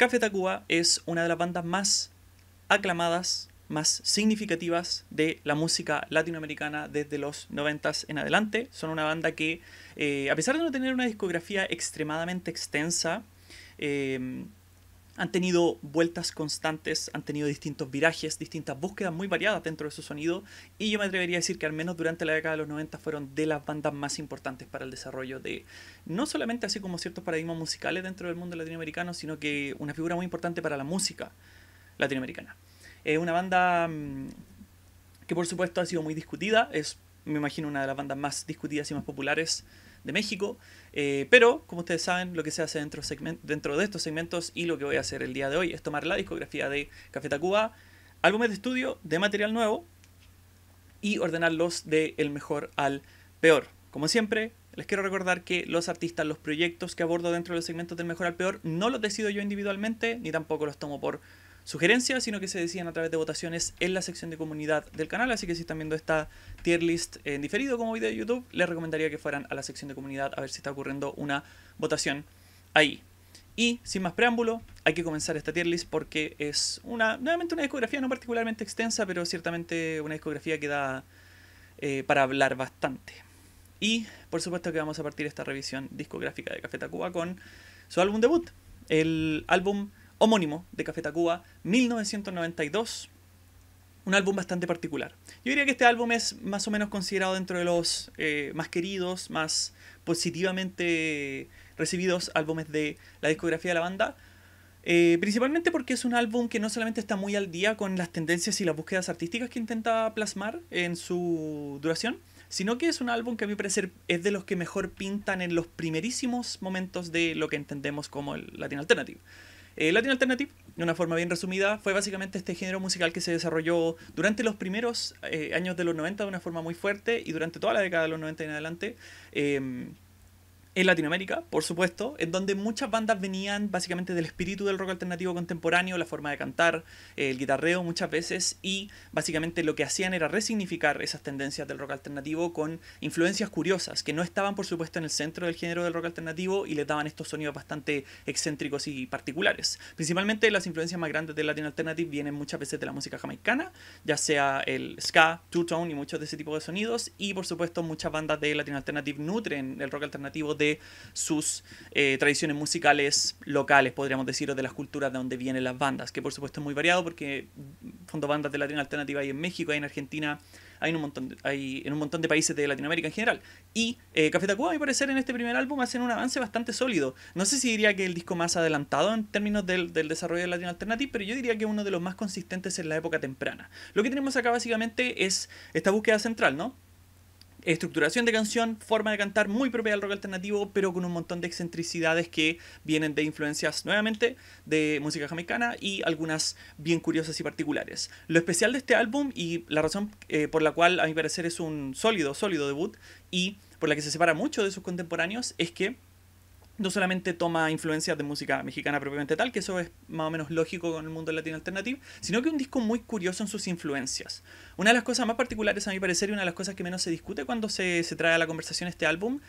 Café Tacuba es una de las bandas más aclamadas, más significativas de la música latinoamericana desde los 90 en adelante. Son una banda que, eh, a pesar de no tener una discografía extremadamente extensa, eh, han tenido vueltas constantes, han tenido distintos virajes, distintas búsquedas muy variadas dentro de su sonido y yo me atrevería a decir que al menos durante la década de los 90 fueron de las bandas más importantes para el desarrollo de no solamente así como ciertos paradigmas musicales dentro del mundo latinoamericano, sino que una figura muy importante para la música latinoamericana. Es una banda mm, que por supuesto ha sido muy discutida, es me imagino una de las bandas más discutidas y más populares de México. Eh, pero, como ustedes saben, lo que se hace dentro, dentro de estos segmentos y lo que voy a hacer el día de hoy es tomar la discografía de Café Tacuba, álbumes de estudio de material nuevo y ordenarlos de el mejor al peor. Como siempre, les quiero recordar que los artistas, los proyectos que abordo dentro de los segmentos del mejor al peor, no los decido yo individualmente, ni tampoco los tomo por sugerencias, sino que se decían a través de votaciones en la sección de comunidad del canal. Así que si están viendo esta tier list en diferido como video de YouTube, les recomendaría que fueran a la sección de comunidad a ver si está ocurriendo una votación ahí. Y sin más preámbulo, hay que comenzar esta tier list porque es una, nuevamente una discografía no particularmente extensa, pero ciertamente una discografía que da eh, para hablar bastante. Y por supuesto que vamos a partir esta revisión discográfica de Café Tacuba con su álbum debut, el álbum homónimo de Café Tacuba, 1992. Un álbum bastante particular. Yo diría que este álbum es más o menos considerado dentro de los eh, más queridos, más positivamente recibidos álbumes de la discografía de la banda. Eh, principalmente porque es un álbum que no solamente está muy al día con las tendencias y las búsquedas artísticas que intenta plasmar en su duración, sino que es un álbum que a mi parecer es de los que mejor pintan en los primerísimos momentos de lo que entendemos como el Latin Alternative. Eh, Latin Alternative, de una forma bien resumida, fue básicamente este género musical que se desarrolló durante los primeros eh, años de los 90 de una forma muy fuerte y durante toda la década de los 90 en adelante. Em, en Latinoamérica, por supuesto, en donde muchas bandas venían básicamente del espíritu del rock alternativo contemporáneo, la forma de cantar, eh, el guitarreo muchas veces, y básicamente lo que hacían era resignificar esas tendencias del rock alternativo con influencias curiosas, que no estaban por supuesto en el centro del género del rock alternativo y les daban estos sonidos bastante excéntricos y particulares. Principalmente las influencias más grandes del Latin Alternative vienen muchas veces de la música jamaicana, ya sea el ska, two-tone y muchos de ese tipo de sonidos, y por supuesto muchas bandas de Latin Alternative nutren el rock alternativo de sus eh, tradiciones musicales locales, podríamos decir, o de las culturas de donde vienen las bandas, que por supuesto es muy variado porque fondo bandas de Latino alternativa hay en México, hay en Argentina, hay en un montón de, en un montón de países de Latinoamérica en general. Y eh, Café Tacuba, a mi parecer, en este primer álbum hacen un avance bastante sólido. No sé si diría que el disco más adelantado en términos del, desarrollo de Latino Alternative, pero yo diría que uno de los más consistentes en la época temprana. Lo que tenemos acá básicamente es esta búsqueda central, ¿no? estructuración de canción, forma de cantar muy propia del rock alternativo, pero con un montón de excentricidades que vienen de influencias nuevamente de música jamaicana y algunas bien curiosas y particulares. Lo especial de este álbum y la razón eh, por la cual a mi parecer es un sólido, sólido debut y por la que se separa mucho de sus contemporáneos es que no solamente toma influencias de música mexicana propiamente tal, que eso es más o menos lógico con el mundo latino alternativo, sino que un disco muy curioso en sus influencias. Una de las cosas más particulares a mi parecer y una de las cosas que menos se discute cuando se, se trae a la conversación este álbum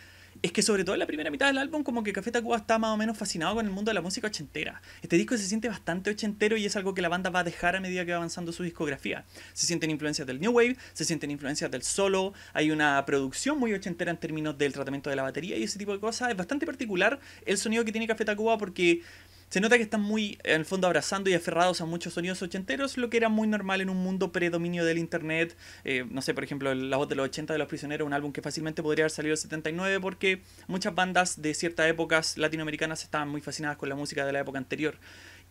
es que sobre todo en la primera mitad del álbum como que Café Tacuba está más o menos fascinado con el mundo de la música ochentera. Este disco se siente bastante ochentero y es algo que la banda va a dejar a medida que va avanzando su discografía. Se sienten influencias del New Wave, se sienten influencias del solo, hay una producción muy ochentera en términos del tratamiento de la batería y ese tipo de cosas. Es bastante particular el sonido que tiene Café Tacuba porque se nota que están muy, en el fondo, abrazando y aferrados a muchos sonidos ochenteros, lo que era muy normal en un mundo predominio del internet. Eh, no sé, por ejemplo, La voz de los 80 de Los Prisioneros, un álbum que fácilmente podría haber salido en 79, porque muchas bandas de ciertas épocas latinoamericanas estaban muy fascinadas con la música de la época anterior.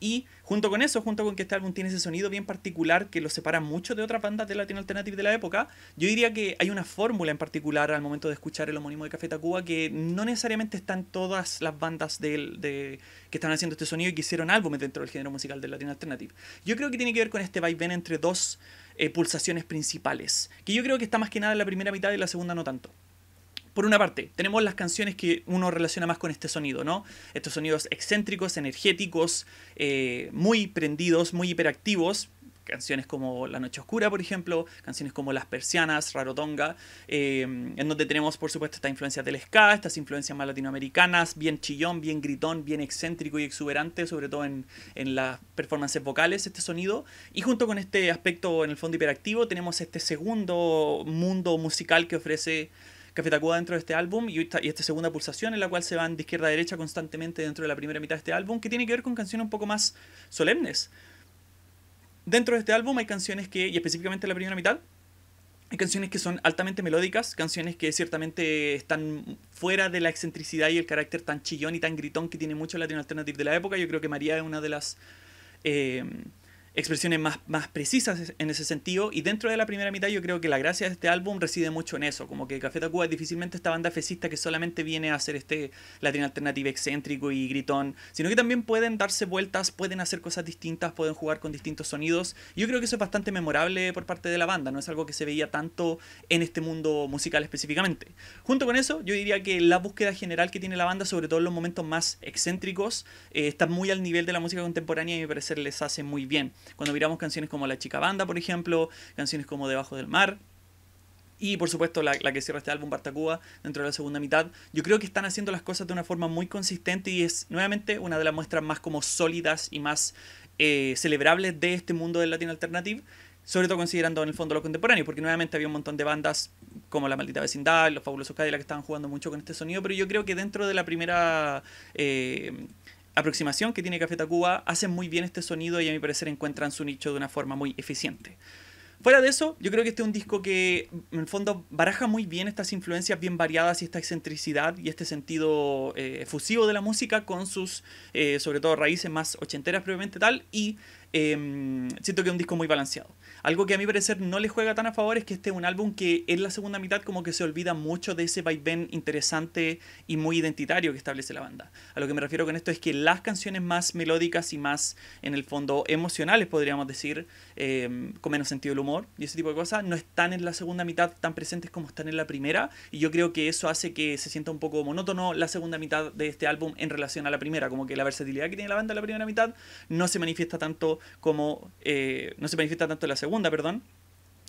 Y junto con eso, junto con que este álbum tiene ese sonido bien particular que lo separa mucho de otras bandas de Latin Alternative de la época, yo diría que hay una fórmula en particular al momento de escuchar el homónimo de Café Tacuba que no necesariamente están todas las bandas de, que están haciendo este sonido y que hicieron álbumes dentro del género musical del Latin Alternative. Yo creo que tiene que ver con este vaivén entre dos eh, pulsaciones principales, que yo creo que está más que nada en la primera mitad y la segunda no tanto por una parte, tenemos las canciones que uno relaciona más con este sonido, ¿no? Estos sonidos excéntricos, energéticos, eh, muy prendidos, muy hiperactivos. Canciones como La Noche Oscura, por ejemplo, canciones como Las Persianas, Rarotonga, eh, en donde tenemos, por supuesto, esta influencia del ska, estas influencias más latinoamericanas, bien chillón, bien gritón, bien excéntrico y exuberante, sobre todo en, en las performances vocales, este sonido. Y junto con este aspecto, en el fondo, hiperactivo, tenemos este segundo mundo musical que ofrece Café dentro de este álbum y esta, segunda pulsación en la cual se van de izquierda a derecha constantemente dentro de la primera mitad de este álbum, que tiene que ver con canciones un poco más solemnes. Dentro de este álbum hay canciones que, y específicamente la primera mitad, hay canciones que son altamente melódicas, canciones que ciertamente están fuera de la excentricidad y el carácter tan chillón y tan gritón que tiene mucho latino Alternative de la época. Yo creo que María es una de las eh, expresiones más, precisas en ese sentido. Y dentro de la primera mitad yo creo que la gracia de este álbum reside mucho en eso, como que Café Tacuba es difícilmente esta banda fecista que solamente viene a hacer este latín alternativo excéntrico y gritón, sino que también pueden darse vueltas, pueden hacer cosas distintas, pueden jugar con distintos sonidos. Yo creo que eso es bastante memorable por parte de la banda, no es algo que se veía tanto en este mundo musical específicamente. Junto con eso, yo diría que la búsqueda general que tiene la banda, sobre todo en los momentos más excéntricos, eh, está muy al nivel de la música contemporánea y me parece les hace muy bien. Cuando miramos canciones como La Chica Banda, por ejemplo, canciones como Debajo del Mar, y por supuesto la, la, que cierra este álbum Bartacuba dentro de la segunda mitad. Yo creo que están haciendo las cosas de una forma muy consistente y es nuevamente una de las muestras más como sólidas y más eh, celebrables de este mundo del Latin Alternative. Sobre todo considerando en el fondo lo contemporáneo, porque nuevamente había un montón de bandas como La Maldita Vecindad, Los Fabulosos Cadillac que estaban jugando mucho con este sonido, pero yo creo que dentro de la primera eh, aproximación que tiene Café Tacuba, hacen muy bien este sonido y a mi parecer encuentran su nicho de una forma muy eficiente. Fuera de eso, yo creo que este es un disco que en el fondo baraja muy bien estas influencias bien variadas y esta excentricidad y este sentido eh, efusivo de la música con sus, eh, sobre todo, raíces más ochenteras previamente tal y Em, siento que es un disco muy balanceado. Algo que a mi parecer no le juega tan a favor es que este es un álbum que en la segunda mitad como que se olvida mucho de ese by-ben interesante y muy identitario que establece la banda. A lo que me refiero con esto es que las canciones más melódicas y más en el fondo emocionales, podríamos decir, em, con menos sentido del humor y ese tipo de cosas, no están en la segunda mitad tan presentes como están en la primera y yo creo que eso hace que se sienta un poco monótono la segunda mitad de este álbum en relación a la primera, como que la versatilidad que tiene la banda en la primera mitad no se manifiesta tanto como eh, no se manifiesta tanto en la segunda, perdón,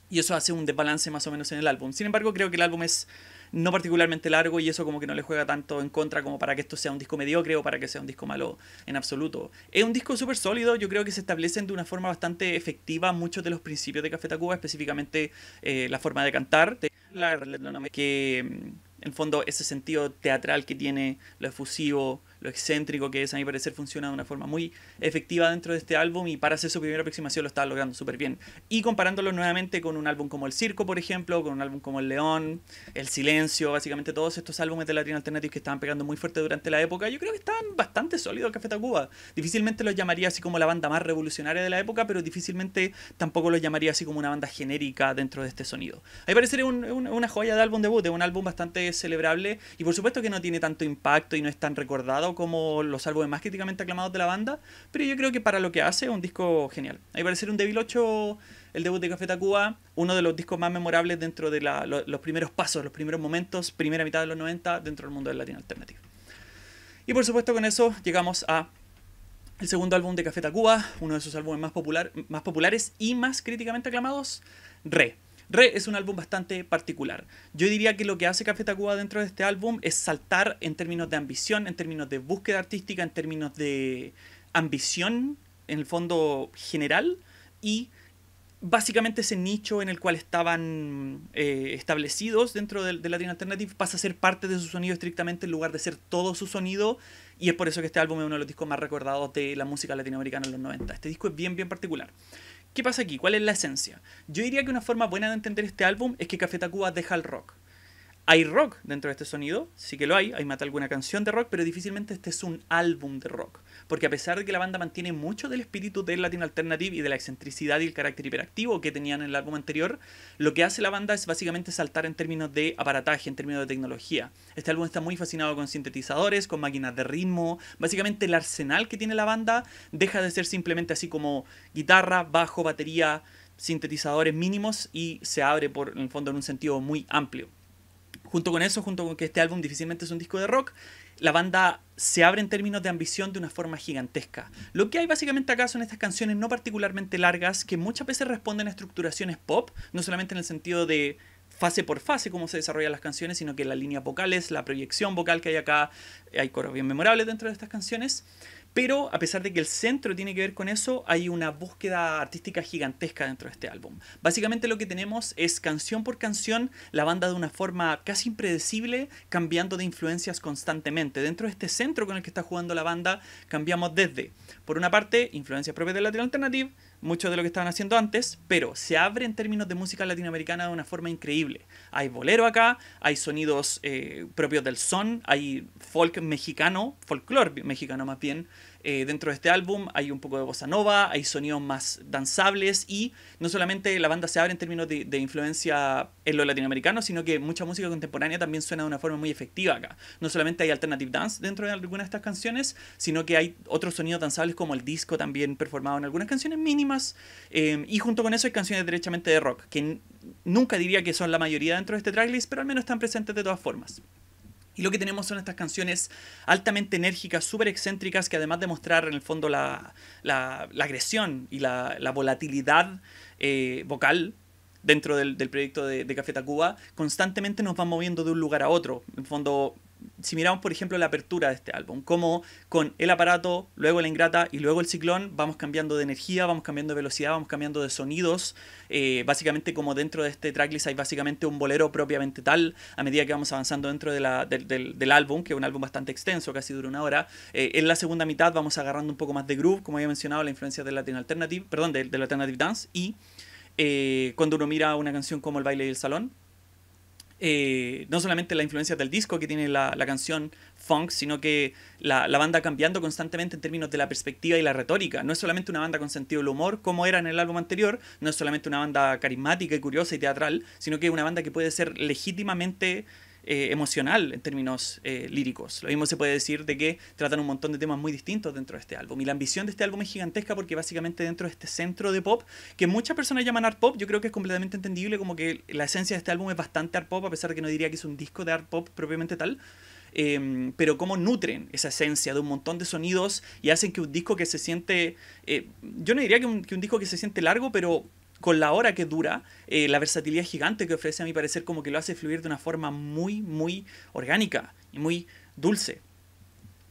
y eso hace un desbalance más o menos en el álbum. Sin embargo, creo que el álbum es no particularmente largo y eso como que no le juega tanto en contra como para que esto sea un disco mediocre o para que sea un disco malo en absoluto. Es un disco súper sólido, yo creo que se establecen de una forma bastante efectiva muchos de los principios de Café Tacuba, específicamente eh, la forma de cantar, que mm, en fondo ese sentido teatral que tiene, lo efusivo, lo excéntrico que es, a mi parecer funciona de una forma muy efectiva dentro de este álbum y para hacer su primera aproximación lo está logrando súper bien. Y comparándolo nuevamente con un álbum como El Circo, por ejemplo, con un álbum como El León, El Silencio, básicamente todos estos álbumes de Latino Alternative que estaban pegando muy fuerte durante la época, yo creo que estaban bastante sólidos Café Tacuba. Difícilmente los llamaría así como la banda más revolucionaria de la época, pero difícilmente tampoco los llamaría así como una banda genérica dentro de este sonido. A mi parecer es una joya de álbum debut, es un álbum bastante celebrable y por supuesto que no tiene tanto impacto y no es tan recordado como los álbumes más críticamente aclamados de la banda, pero yo creo que para lo que hace es un disco genial. A que parecer, un Devil 8, el debut de Café Tacuba, uno de los discos más memorables dentro de los primeros pasos, los primeros momentos, primera mitad de los 90 dentro del mundo del Latin alternativo. Y por supuesto con eso llegamos al segundo álbum de Café Tacuba, uno de sus álbumes más, más populares y más críticamente aclamados, Re. Re es un álbum bastante particular. Yo diría que lo que hace Café Tacuba dentro de este álbum es saltar en términos de ambición, en términos de búsqueda artística, en términos de ambición, en el fondo general, y básicamente ese nicho en el cual estaban eh, establecidos dentro de, de, Latin Alternative pasa a ser parte de su sonido estrictamente en lugar de ser todo su sonido y es por eso que este álbum es uno de los discos más recordados de la música latinoamericana en los 90. Este disco es bien, bien particular. ¿Qué pasa aquí? ¿Cuál es la esencia? Yo diría que una forma buena de entender este álbum es que Café Tacuba deja el rock. Hay rock dentro de este sonido, sí que lo hay, hay mata alguna canción de rock, pero difícilmente este es un álbum de rock. Porque a pesar de que la banda mantiene mucho del espíritu del Latin Alternative y de la excentricidad y el carácter hiperactivo que tenían en el álbum anterior, lo que hace la banda es básicamente saltar en términos de aparataje, en términos de tecnología. Este álbum está muy fascinado con sintetizadores, con máquinas de ritmo, básicamente el arsenal que tiene la banda deja de ser simplemente así como guitarra, bajo, batería, sintetizadores mínimos y se abre por, el fondo en un sentido muy amplio. Junto con eso, junto con que este álbum difícilmente es un disco de rock, la banda se abre en términos de ambición de una forma gigantesca. Lo que hay básicamente acá son estas canciones no particularmente largas que muchas veces responden a estructuraciones pop, no solamente en el sentido de fase por fase cómo se desarrollan las canciones, sino que la línea vocales, la proyección vocal que hay acá, hay coros bien memorables dentro de estas canciones. Pero a pesar de que el centro tiene que ver con eso, hay una búsqueda artística gigantesca dentro de este álbum. Básicamente lo que tenemos es canción por canción la banda de una forma casi impredecible, cambiando de influencias constantemente. Dentro de este centro con el que está jugando la banda, cambiamos desde, por una parte, influencias propias de la Alternative, mucho de lo que estaban haciendo antes, pero se abre en términos de música latinoamericana de una forma increíble. Hay bolero acá, hay sonidos eh, propios del son, hay folk mexicano, folclore mexicano más bien, eh, dentro de este álbum hay un poco de bossa nova, hay sonidos más danzables y no solamente la banda se abre en términos de, influencia en lo latinoamericano, sino que mucha música contemporánea también suena de una forma muy efectiva acá. No solamente hay alternative dance dentro de algunas de estas canciones, sino que hay otros sonidos danzables como el disco también performado en algunas canciones mínimas eh, y junto con eso hay canciones derechamente de rock, que nunca diría que son la mayoría dentro de este tracklist, pero al menos están presentes de todas formas. Y lo que tenemos son estas canciones altamente enérgicas, súper excéntricas, que además de mostrar en el fondo la, la, agresión y la, volatilidad eh, vocal dentro del, proyecto de, de, Café Tacuba, constantemente nos van moviendo de un lugar a otro. En el fondo, si miramos, por ejemplo, la apertura de este álbum, como con el aparato, luego la ingrata y luego el ciclón, vamos cambiando de energía, vamos cambiando de velocidad, vamos cambiando de sonidos. Eh, básicamente, como dentro de este tracklist hay básicamente un bolero propiamente tal, a medida que vamos avanzando dentro del, álbum, que es un álbum bastante extenso, casi dura una hora. Eh, en la segunda mitad vamos agarrando un poco más de groove, como había mencionado, la influencia del Latin Alternative, perdón, del, Alternative Dance. Y eh, cuando uno mira una canción como El baile del salón, eh, no solamente la influencia del disco que tiene la, canción funk, sino que la, la, banda cambiando constantemente en términos de la perspectiva y la retórica. No es solamente una banda con sentido del humor, como era en el álbum anterior, no es solamente una banda carismática y curiosa y teatral, sino que es una banda que puede ser legítimamente eh, emocional en términos eh, líricos. Lo mismo se puede decir de que tratan un montón de temas muy distintos dentro de este álbum. Y la ambición de este álbum es gigantesca porque básicamente dentro de este centro de pop, que muchas personas llaman art pop, yo creo que es completamente entendible como que la esencia de este álbum es bastante art pop, a pesar de que no diría que es un disco de art pop propiamente tal. Em, pero cómo nutren esa esencia de un montón de sonidos y hacen que un disco que se siente, eh, yo no diría que que un, disco que se siente largo, pero con la hora que dura, eh, la versatilidad gigante que ofrece, a mi parecer, como que lo hace fluir de una forma muy, muy orgánica y muy dulce.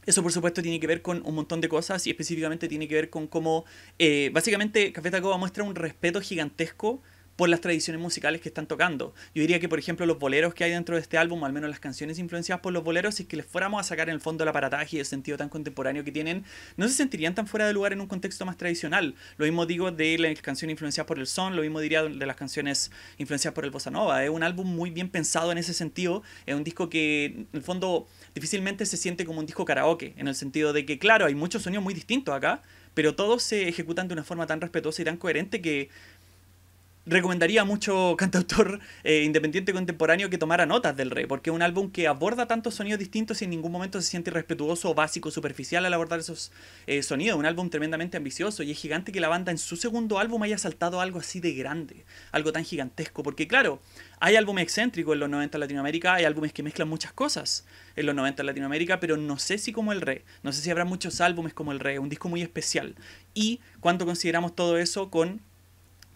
Eso por supuesto tiene que ver con un montón de cosas y específicamente tiene que ver con cómo eh, básicamente Café muestra un respeto gigantesco por las tradiciones musicales que están tocando. Yo diría que, por ejemplo, los boleros que hay dentro de este álbum, al menos las canciones influenciadas por los boleros, si que les fuéramos a sacar en el fondo el aparataje y el sentido tan contemporáneo que tienen, no se sentirían tan fuera de lugar en un contexto más tradicional. Lo mismo digo de las canciones influenciadas por el son, lo mismo diría de las canciones influenciadas por el bossa nova. Es un álbum muy bien pensado en ese sentido, es un disco que, en el fondo, difícilmente se siente como un disco karaoke, en el sentido de que, claro, hay muchos sonidos muy distintos acá, pero todos se ejecutan de una forma tan respetuosa y tan coherente que recomendaría mucho cantautor eh, independiente contemporáneo que tomara notas del rey, porque es un álbum que aborda tantos sonidos distintos y en ningún momento se siente irrespetuoso, básico, superficial al abordar esos eh, sonidos. Un álbum tremendamente ambicioso y es gigante que la banda en su segundo álbum haya saltado algo así de grande, algo tan gigantesco, porque claro, hay álbumes excéntricos en los 90 en Latinoamérica, hay álbumes que mezclan muchas cosas en los 90 en Latinoamérica, pero no sé si como El Rey, no sé si habrá muchos álbumes como El Rey, un disco muy especial. Y cuánto consideramos todo eso con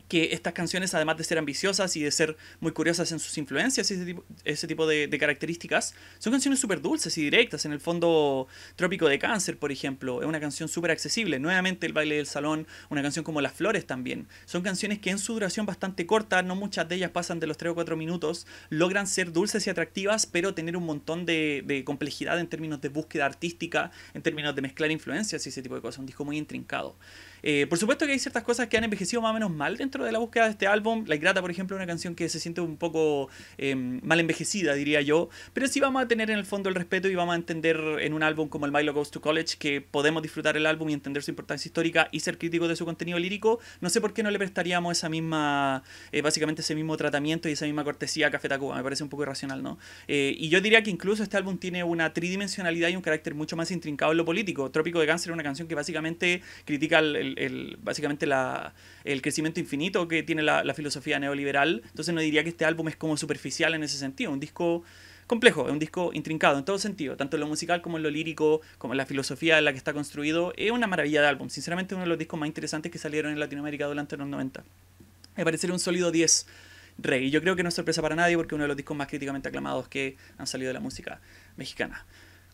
que estas canciones, además de ser ambiciosas y de ser muy curiosas en sus influencias y ese tipo, de, características, son canciones súper dulces y directas. En el fondo, Trópico de Cáncer, por ejemplo, es una canción súper accesible. Nuevamente, El baile del salón, una canción como Las Flores también. Son canciones que en su duración bastante corta, no muchas de ellas pasan de los 3 o 4 minutos, logran ser dulces y atractivas, pero tener un montón de, de complejidad en términos de búsqueda artística, en términos de mezclar influencias y ese tipo de cosas. Un disco muy intrincado. Eh, por supuesto que hay ciertas cosas que han envejecido más o menos mal dentro de la búsqueda de este álbum. La Grata, por ejemplo, es una canción que se siente un poco eh, mal envejecida, diría yo. Pero si vamos a tener en el fondo el respeto y vamos a entender en un álbum como el Milo Goes to College que podemos disfrutar el álbum y entender su importancia histórica y ser críticos de su contenido lírico. No sé por qué no le prestaríamos esa misma, eh, básicamente ese mismo tratamiento y esa misma cortesía a Café Tacuba. Me parece un poco irracional, ¿no? y yo diría que incluso este álbum tiene una tridimensionalidad y un carácter mucho más intrincado en lo político. Trópico de Cáncer es una canción que básicamente critica el básicamente el crecimiento infinito que tiene la, filosofía neoliberal. Entonces no diría que este álbum es como superficial en ese sentido, un disco complejo, es un disco intrincado en todo sentido, tanto en lo musical como en lo lírico, como en la filosofía en la que está construido. Es una maravilla de álbum, sinceramente uno de los discos más interesantes que salieron en Latinoamérica durante los 90. Me parece un sólido 10. Rey. yo creo que no es sorpresa para nadie porque uno de los discos más críticamente aclamados que han salido de la música mexicana.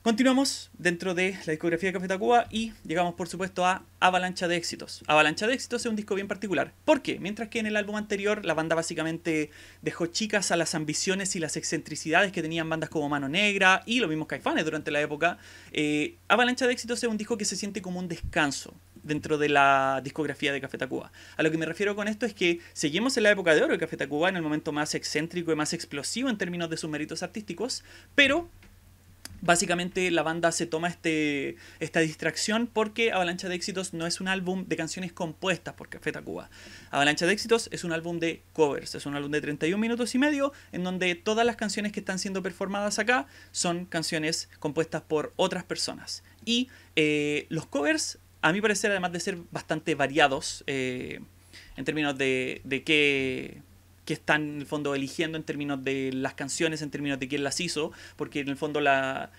Continuamos dentro de la discografía de Café Tacuba y llegamos por supuesto a Avalancha de Éxitos. Avalancha de Éxitos es un disco bien particular. ¿Por qué? Mientras que en el álbum anterior la banda básicamente dejó chicas a las ambiciones y las excentricidades que tenían bandas como Mano Negra y los mismos Caifanes durante la época, eh, Avalancha de Éxitos es un disco que se siente como un descanso dentro de la discografía de Café Tacuba. A lo que me refiero con esto es que seguimos en la época de oro de Café Tacuba, en el momento más excéntrico y más explosivo en términos de sus méritos artísticos, pero Básicamente la banda se toma este, esta distracción porque Avalancha de Éxitos no es un álbum de canciones compuestas por Feta Cuba Avalancha de Éxitos es un álbum de covers, es un álbum de 31 minutos y medio en donde todas las canciones que están siendo performadas acá son canciones compuestas por otras personas. Y eh, los covers, a mi parecer, además de ser bastante variados eh, en términos de, de qué que están en el fondo eligiendo en términos de las canciones, en términos de quién las hizo, porque en el fondo la,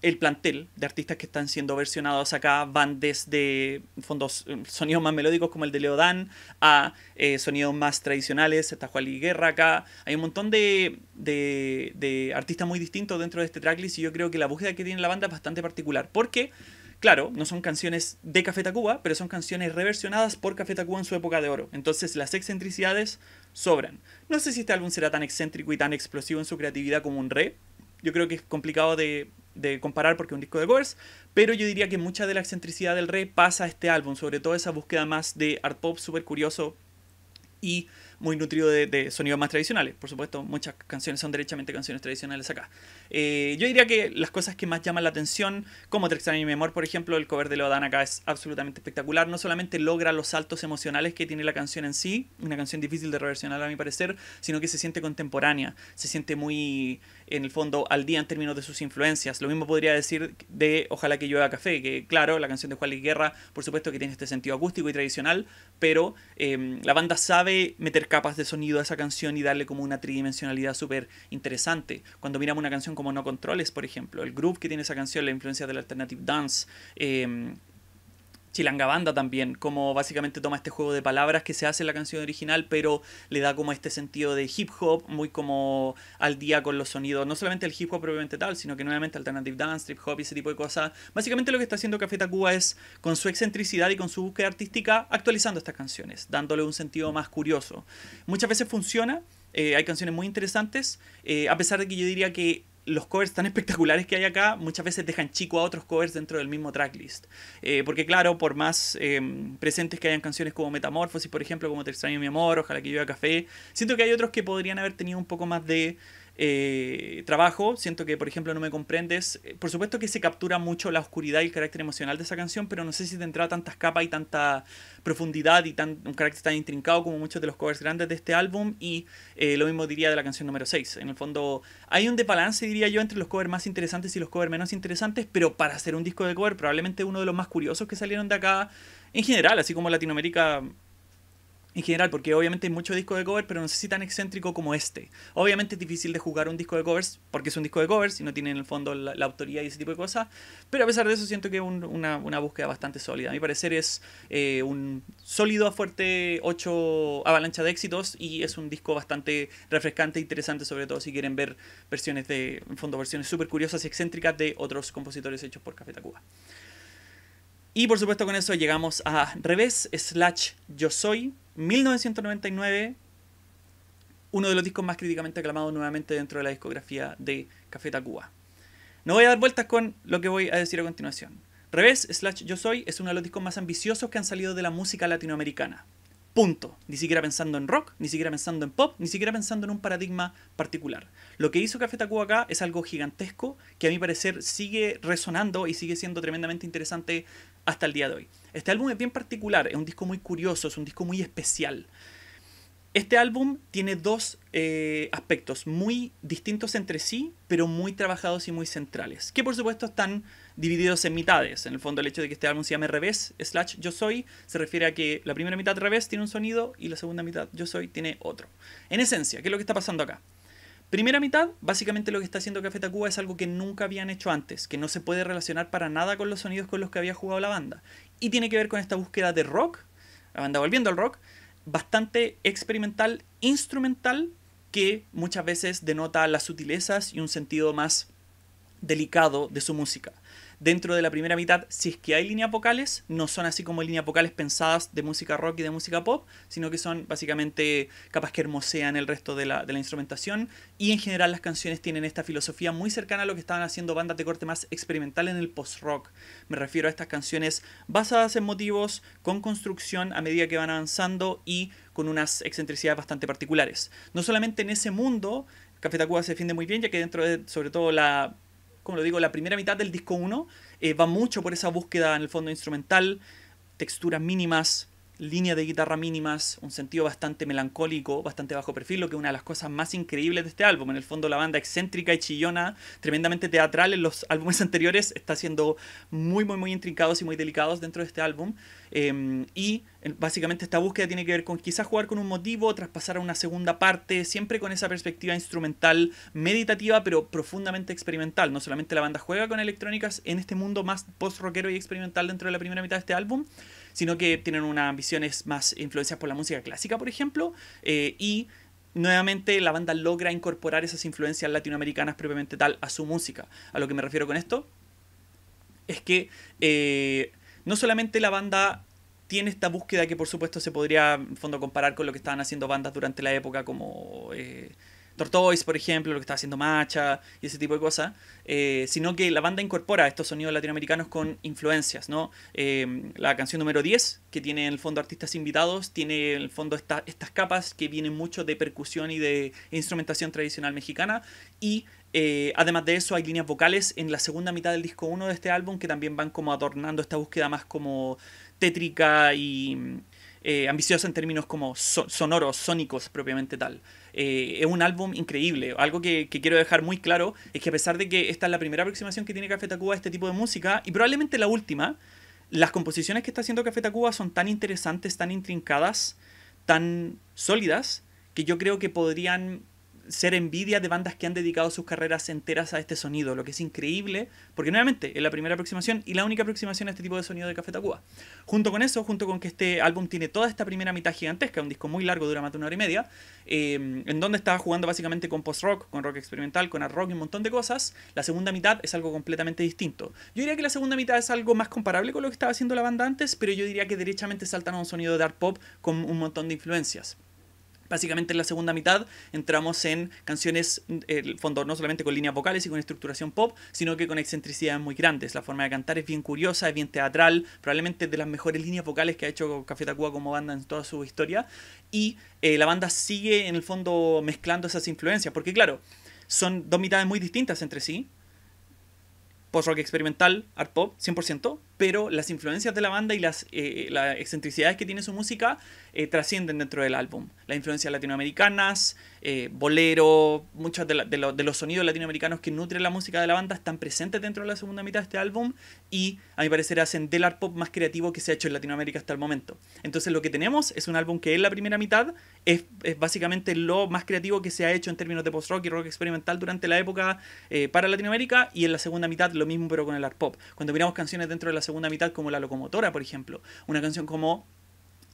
el plantel de artistas que están siendo versionados acá van desde fondos, eh, sonidos más melódicos como el de Leodán a eh, sonidos más tradicionales. Está Juan Guerra acá. Hay un montón de, de, artistas muy distintos dentro de este tracklist y yo creo que la búsqueda que tiene la banda es bastante particular porque, claro, no son canciones de Café Tacuba, pero son canciones reversionadas por Café Tacuba en su época de oro. Entonces las excentricidades sobran. No sé si este álbum será tan excéntrico y tan explosivo en su creatividad como un re. Yo creo que es complicado de, comparar porque es un disco de covers, pero yo diría que mucha de la excentricidad del re pasa a este álbum, sobre todo esa búsqueda más de art pop súper curioso y muy nutrido de, sonidos más tradicionales. Por supuesto, muchas canciones son derechamente canciones tradicionales acá. Eh, yo diría que las cosas que más llaman la atención, como Tres y mi amor, por ejemplo, el cover de Leodan acá es absolutamente espectacular. No solamente logra los saltos emocionales que tiene la canción en sí, una canción difícil de reversionar a mi parecer, sino que se siente contemporánea, se siente muy, en el fondo, al día en términos de sus influencias. Lo mismo podría decir de Ojalá que llueva café, que claro, la canción de Juan Luis Guerra, por supuesto que tiene este sentido acústico y tradicional, pero em, la banda sabe meter capas de sonido a esa canción y darle como una tridimensionalidad súper interesante. Cuando miramos una canción como No Controles, por ejemplo, el groove que tiene esa canción, la influencia del alternative dance, eh, Banda también, como básicamente toma este juego de palabras que se hace en la canción original, pero le da como este sentido de hip hop, muy como al día con los sonidos, no solamente el hip hop propiamente tal, sino que nuevamente alternative dance, trip hop y ese tipo de cosas. Básicamente lo que está haciendo Café Tacuba es, con su excentricidad y con su búsqueda artística, actualizando estas canciones, dándole un sentido más curioso. Muchas veces funciona, eh, hay canciones muy interesantes, eh, a pesar de que yo diría que los covers tan espectaculares que hay acá muchas veces dejan chico a otros covers dentro del mismo tracklist. Eh, porque claro, por más em, presentes que hayan canciones como Metamorfosis, por ejemplo, como Te extraño mi amor, Ojalá que a café, siento que hay otros que podrían haber tenido un poco más de eh, trabajo, siento que por ejemplo no me comprendes, eh, por supuesto que se captura mucho la oscuridad y el carácter emocional de esa canción, pero no sé si tendrá tantas capas y tanta profundidad y tan, un carácter tan intrincado como muchos de los covers grandes de este álbum y eh, lo mismo diría de la canción número 6. En el fondo hay un desbalance, diría yo, entre los covers más interesantes y los covers menos interesantes, pero para hacer un disco de cover probablemente uno de los más curiosos que salieron de acá en general, así como Latinoamérica en general, porque obviamente hay muchos discos de covers, pero no sé si tan excéntrico como este. Obviamente es difícil de jugar un disco de covers, porque es un disco de covers y no tiene en el fondo la, autoría y ese tipo de cosas, pero a pesar de eso siento que es una, búsqueda bastante sólida. A mi parecer es eh, un sólido a fuerte 8 avalancha de éxitos y es un disco bastante refrescante e interesante, sobre todo si quieren ver versiones de, en fondo, versiones súper curiosas y excéntricas de otros compositores hechos por Café Tacuba. Y por supuesto con eso llegamos a revés slash yo soy 1999, uno de los discos más críticamente aclamados nuevamente dentro de la discografía de Café Tacuba. No voy a dar vueltas con lo que voy a decir a continuación. Revés slash yo soy es uno de los discos más ambiciosos que han salido de la música latinoamericana. Punto. Ni siquiera pensando en rock, ni siquiera pensando en pop, ni siquiera pensando en un paradigma particular. Lo que hizo Café Tacuba acá es algo gigantesco que a mi parecer sigue resonando y sigue siendo tremendamente interesante hasta el día de hoy. Este álbum es bien particular, es un disco muy curioso, es un disco muy especial. Este álbum tiene dos eh, aspectos muy distintos entre sí, pero muy trabajados y muy centrales, que por supuesto están divididos en mitades. En el fondo, el hecho de que este álbum se llame Revés, slash Yo Soy, se refiere a que la primera mitad Revés tiene un sonido y la segunda mitad Yo Soy tiene otro. En esencia, ¿qué es lo que está pasando acá? Primera mitad, básicamente lo que está haciendo Café Tacuba es algo que nunca habían hecho antes, que no se puede relacionar para nada con los sonidos con los que había jugado la banda. Y tiene que ver con esta búsqueda de rock, la banda volviendo al rock, bastante experimental, instrumental, que muchas veces denota las sutilezas y un sentido más delicado de su música dentro de la primera mitad, si es que hay líneas vocales, no son así como líneas vocales pensadas de música rock y de música pop, sino que son básicamente capas que hermosean el resto de la, de la instrumentación. Y en general las canciones tienen esta filosofía muy cercana a lo que estaban haciendo bandas de corte más experimental en el post-rock. Me refiero a estas canciones basadas en motivos, con construcción a medida que van avanzando y con unas excentricidades bastante particulares. No solamente en ese mundo, Café Tacuba se defiende muy bien, ya que dentro de, sobre todo, la como lo digo, la primera mitad del disco 1 eh, va mucho por esa búsqueda en el fondo instrumental, texturas mínimas, línea de guitarra mínimas, un sentido bastante melancólico, bastante bajo perfil, lo que es una de las cosas más increíbles de este álbum. En el fondo la banda excéntrica y chillona, tremendamente teatral en los álbumes anteriores, está siendo muy, muy, muy intrincados y muy delicados dentro de este álbum. Em, y básicamente esta búsqueda tiene que ver con quizás jugar con un motivo, traspasar a una segunda parte, siempre con esa perspectiva instrumental, meditativa, pero profundamente experimental. No solamente la banda juega con electrónicas en este mundo más post-rockero y experimental dentro de la primera mitad de este álbum, sino que tienen unas visiones más influencias por la música clásica, por ejemplo, eh, y nuevamente la banda logra incorporar esas influencias latinoamericanas propiamente tal a su música. A lo que me refiero con esto es que eh, no solamente la banda tiene esta búsqueda que por supuesto se podría en fondo comparar con lo que estaban haciendo bandas durante la época como... Eh, Tortoise, por ejemplo, lo que está haciendo Macha y ese tipo de cosas, eh, sino que la banda incorpora estos sonidos latinoamericanos con influencias, ¿no? Eh, la canción número 10, que tiene en el fondo artistas invitados, tiene en el fondo estas capas que vienen mucho de percusión y de instrumentación tradicional mexicana, y eh, además de eso, hay líneas vocales en la segunda mitad del disco 1 de este álbum que también van como adornando esta búsqueda más como tétrica y ambiciosa en términos como sonoros, sónicos propiamente tal. Eh, es un álbum increíble. Algo que, que, quiero dejar muy claro es que a pesar de que esta es la primera aproximación que tiene Café Tacuba a este tipo de música, y probablemente la última, las composiciones que está haciendo Café Tacuba son tan interesantes, tan intrincadas, tan sólidas, que yo creo que podrían ser envidia de bandas que han dedicado sus carreras enteras a este sonido, lo que es increíble, porque nuevamente es la primera aproximación y la única aproximación a este tipo de sonido de Café Tacuba. Junto con eso, junto con que este álbum tiene toda esta primera mitad gigantesca, un disco muy largo, dura más de una hora y media, eh, en donde estaba jugando básicamente con post-rock, con rock experimental, con art rock y un montón de cosas, la segunda mitad es algo completamente distinto. Yo diría que la segunda mitad es algo más comparable con lo que estaba haciendo la banda antes, pero yo diría que derechamente saltan a un sonido de art pop con un montón de influencias. Básicamente en la segunda mitad entramos en canciones, mm, el fondo no solamente con líneas vocales y con estructuración pop, sino que con excentricidades muy grandes. La forma de cantar es bien curiosa, es bien teatral, probablemente de las mejores líneas vocales que ha hecho Café Tacuba como banda en toda su historia. Y eh, la banda sigue en el fondo mezclando esas influencias, porque claro, son dos mitades muy distintas entre sí. Post-rock experimental, art pop, 100%, pero las influencias de la banda y las, eh, eh excentricidades que tiene su música eh, trascienden dentro del álbum. Las influencias latinoamericanas, eh, bolero, muchos de, los sonidos latinoamericanos que nutren la música de la banda están presentes dentro de la segunda mitad de este álbum y a mi parecer hacen del art pop más creativo que se ha hecho en Latinoamérica hasta el momento. Entonces lo que tenemos es un álbum que en la primera mitad es, es básicamente lo más creativo que se ha hecho en términos de post-rock y rock experimental durante la época para Latinoamérica y en la segunda mitad lo mismo pero con el art pop. Cuando miramos canciones dentro de la segunda mitad como La Locomotora, por ejemplo. Una canción como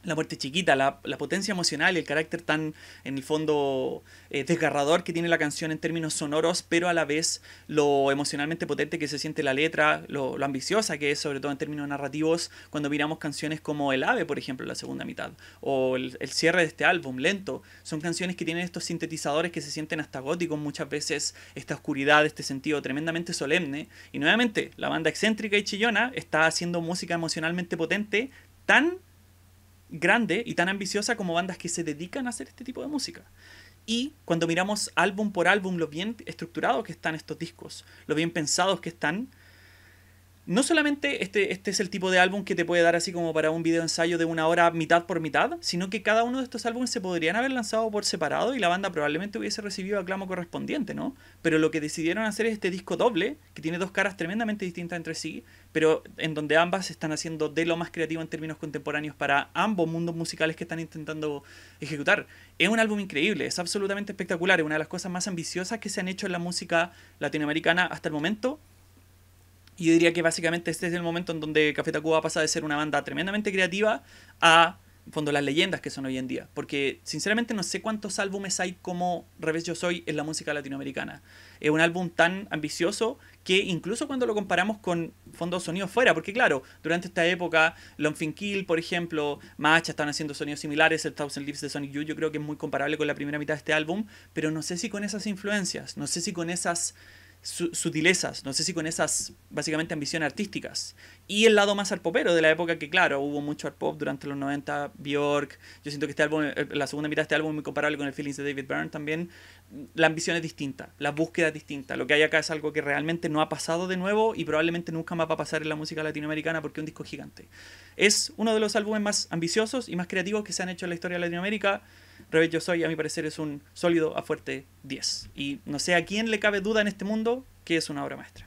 la muerte chiquita, la, potencia emocional y el carácter tan, en el fondo, eh, desgarrador que tiene la canción en términos sonoros, pero a la vez lo emocionalmente potente que se siente la letra, lo, ambiciosa que es, sobre todo en términos narrativos, cuando miramos canciones como El Ave, por ejemplo, la segunda mitad, o el, el cierre de este álbum, Lento. Son canciones que tienen estos sintetizadores que se sienten hasta góticos muchas veces, esta oscuridad, este sentido tremendamente solemne. Y nuevamente, la banda excéntrica y chillona está haciendo música emocionalmente potente tan grande y tan ambiciosa como bandas que se dedican a hacer este tipo de música. Y cuando miramos álbum por álbum lo bien estructurados que están estos discos, lo bien pensados que están, no solamente este, este es el tipo de álbum que te puede dar así como para un video ensayo de una hora mitad por mitad, sino que cada uno de estos álbumes se podrían haber lanzado por separado y la banda probablemente hubiese recibido aclamo correspondiente, ¿no? Pero lo que decidieron hacer es este disco doble, que tiene dos caras tremendamente distintas entre sí, pero en donde ambas están haciendo de lo más creativo en términos contemporáneos para ambos mundos musicales que están intentando ejecutar. Es un álbum increíble, es absolutamente espectacular, es una de las cosas más ambiciosas que se han hecho en la música latinoamericana hasta el momento y yo diría que básicamente este es el momento en donde Café Tacuba pasa de ser una banda tremendamente creativa a fondo las leyendas que son hoy en día. Porque sinceramente no sé cuántos álbumes hay como Revés Yo Soy en la música latinoamericana. Es un álbum tan ambicioso que incluso cuando lo comparamos con fondos sonidos fuera, porque claro, durante esta época, Fin Kill, por ejemplo, Macha están haciendo sonidos similares, el Thousand Leaves de Sonic Youth yo creo que es muy comparable con la primera mitad de este álbum, pero no sé si con esas influencias, no sé si con esas sutilezas, no sé si con esas básicamente ambiciones artísticas. Y el lado más popero de la época que, claro, hubo mucho art pop durante los 90, Bjork, yo siento que este álbum, eh, la segunda mitad de este álbum es muy comparable con el Feelings de David Byrne también, la ambición es distinta, la búsqueda es distinta, lo que hay acá es algo que realmente no ha pasado de nuevo y probablemente nunca más va a pasar en la música latinoamericana porque es un disco gigante. Es uno de los álbumes más ambiciosos y más creativos que se han hecho en la historia de Latinoamérica, Rebello Soy, a mi parecer, es un sólido a fuerte 10. Y no sé a quién le cabe duda en este mundo que es una obra maestra.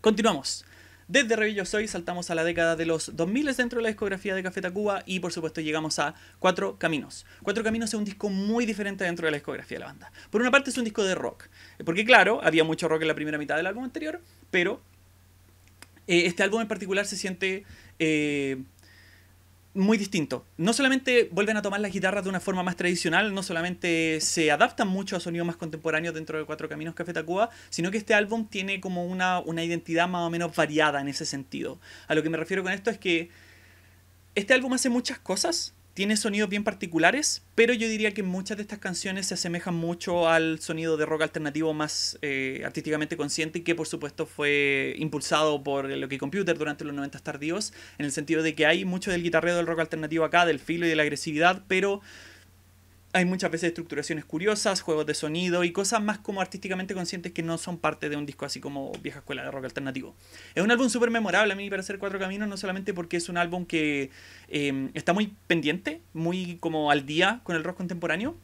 Continuamos. Desde Rebello Soy saltamos a la década de los 2000 dentro de la discografía de Café Tacuba y por supuesto llegamos a Cuatro Caminos. Cuatro Caminos es un disco muy diferente dentro de la discografía de la banda. Por una parte es un disco de rock, porque claro, había mucho rock en la primera mitad del álbum anterior, pero eh, este álbum en particular se siente... Eh, muy distinto. No solamente vuelven a tomar las guitarras de una forma más tradicional, no solamente se adaptan mucho a sonidos más contemporáneos dentro de Cuatro Caminos Café Tacuba, sino que este álbum tiene como una, una identidad más o menos variada en ese sentido. A lo que me refiero con esto es que este álbum hace muchas cosas, tiene sonidos bien particulares, pero yo diría que muchas de estas canciones se asemejan mucho al sonido de rock alternativo más eh, artísticamente consciente, y que por supuesto fue impulsado por el Computer durante los 90 tardíos, en el sentido de que hay mucho del guitarreo del rock alternativo acá, del filo y de la agresividad, pero hay muchas veces estructuraciones curiosas, juegos de sonido y cosas más como artísticamente conscientes que no son parte de un disco así como vieja escuela de rock alternativo. Es un álbum súper memorable a mí para hacer Cuatro Caminos, no solamente porque es un álbum que em, está muy pendiente, muy como al día con el rock contemporáneo,